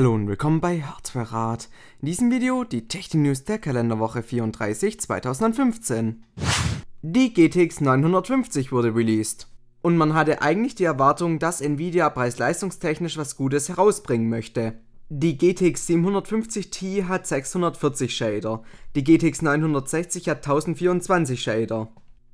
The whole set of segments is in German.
Hallo und willkommen bei Hardware-Rat. In diesem Video die Technik-News der Kalenderwoche 34 2015. Die GTX 950 wurde released. Und man hatte eigentlich die Erwartung, dass Nvidia preis-leistungstechnisch was Gutes herausbringen möchte. Die GTX 750 t hat 640 Shader, die GTX 960 hat 1024 Shader.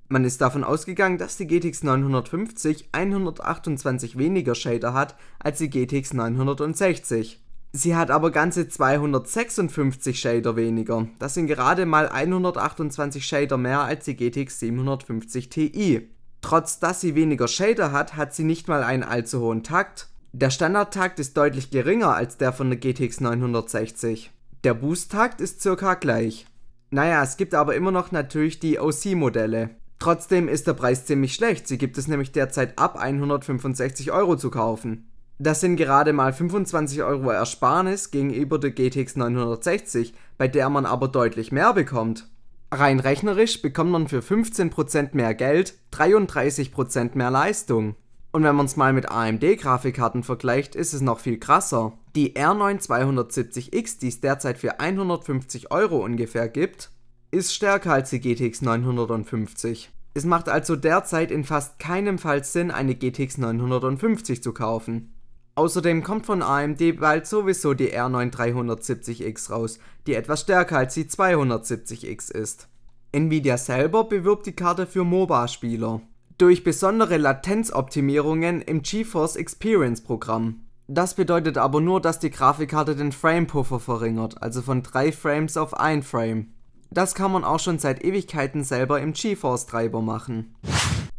Man ist davon ausgegangen, dass die GTX 950 128 weniger Shader hat als die GTX 960. Sie hat aber ganze 256 Shader weniger. Das sind gerade mal 128 Shader mehr als die GTX 750 Ti. Trotz dass sie weniger Shader hat, hat sie nicht mal einen allzu hohen Takt. Der Standardtakt ist deutlich geringer als der von der GTX 960. Der Boosttakt ist circa gleich. Naja, es gibt aber immer noch natürlich die OC-Modelle. Trotzdem ist der Preis ziemlich schlecht, sie gibt es nämlich derzeit ab 165 Euro zu kaufen. Das sind gerade mal 25 Euro Ersparnis gegenüber der GTX 960, bei der man aber deutlich mehr bekommt. Rein rechnerisch bekommt man für 15% mehr Geld 33% mehr Leistung. Und wenn man es mal mit AMD-Grafikkarten vergleicht, ist es noch viel krasser. Die R9 270X, die es derzeit für 150 Euro ungefähr gibt, ist stärker als die GTX 950. Es macht also derzeit in fast keinem Fall Sinn, eine GTX 950 zu kaufen. Außerdem kommt von AMD bald sowieso die R9370X raus, die etwas stärker als die 270X ist. Nvidia selber bewirbt die Karte für MOBA-Spieler durch besondere Latenzoptimierungen im GeForce Experience Programm. Das bedeutet aber nur, dass die Grafikkarte den Frame-Puffer verringert, also von 3 Frames auf 1 Frame. Das kann man auch schon seit Ewigkeiten selber im GeForce Treiber machen.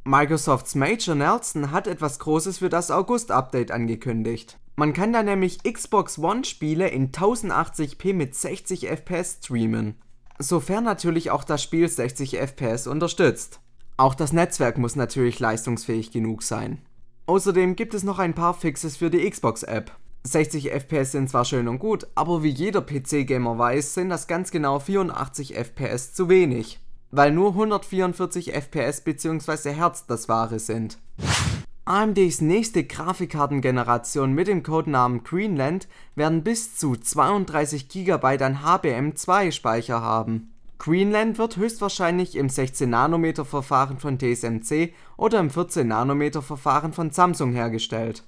Microsofts Major Nelson hat etwas Großes für das August-Update angekündigt. Man kann da nämlich Xbox One-Spiele in 1080p mit 60 FPS streamen. Sofern natürlich auch das Spiel 60 FPS unterstützt. Auch das Netzwerk muss natürlich leistungsfähig genug sein. Außerdem gibt es noch ein paar Fixes für die Xbox-App. 60 FPS sind zwar schön und gut, aber wie jeder PC-Gamer weiß, sind das ganz genau 84 FPS zu wenig weil nur 144 FPS bzw. Hertz das wahre sind. AMDs nächste Grafikkartengeneration mit dem Codenamen Greenland werden bis zu 32 GB an HBM2 Speicher haben. Greenland wird höchstwahrscheinlich im 16 nanometer Verfahren von TSMC oder im 14 nanometer Verfahren von Samsung hergestellt.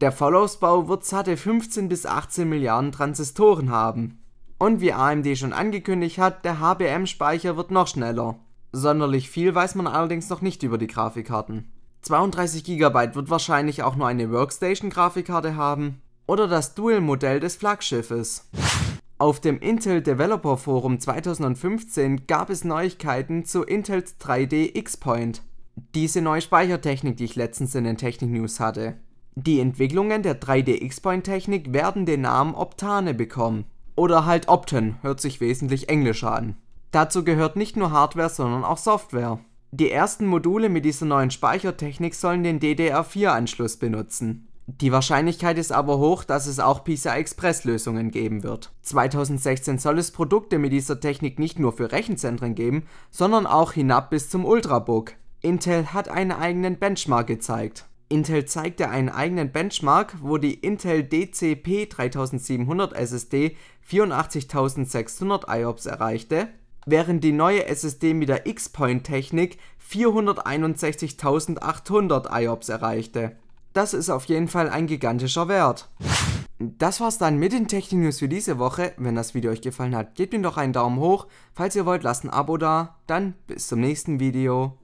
Der Follows-Bau wird satte 15 bis 18 Milliarden Transistoren haben. Und wie AMD schon angekündigt hat, der HBM-Speicher wird noch schneller. Sonderlich viel weiß man allerdings noch nicht über die Grafikkarten. 32 GB wird wahrscheinlich auch nur eine Workstation-Grafikkarte haben oder das Dual-Modell des Flaggschiffes. Auf dem Intel Developer Forum 2015 gab es Neuigkeiten zu Intels 3D X-Point. Diese neue Speichertechnik, die ich letztens in den Technik News hatte. Die Entwicklungen der 3D X-Point Technik werden den Namen Optane bekommen oder halt Opten hört sich wesentlich englischer an. Dazu gehört nicht nur Hardware, sondern auch Software. Die ersten Module mit dieser neuen Speichertechnik sollen den DDR4-Anschluss benutzen. Die Wahrscheinlichkeit ist aber hoch, dass es auch PCI Express Lösungen geben wird. 2016 soll es Produkte mit dieser Technik nicht nur für Rechenzentren geben, sondern auch hinab bis zum Ultrabook. Intel hat einen eigenen Benchmark gezeigt. Intel zeigte einen eigenen Benchmark, wo die Intel DCP 3700 SSD 84600 IOPS erreichte, während die neue SSD mit der X-Point-Technik 461.800 IOPS erreichte. Das ist auf jeden Fall ein gigantischer Wert. Das war's dann mit den Technik News für diese Woche. Wenn das Video euch gefallen hat, gebt mir doch einen Daumen hoch. Falls ihr wollt, lasst ein Abo da. Dann bis zum nächsten Video.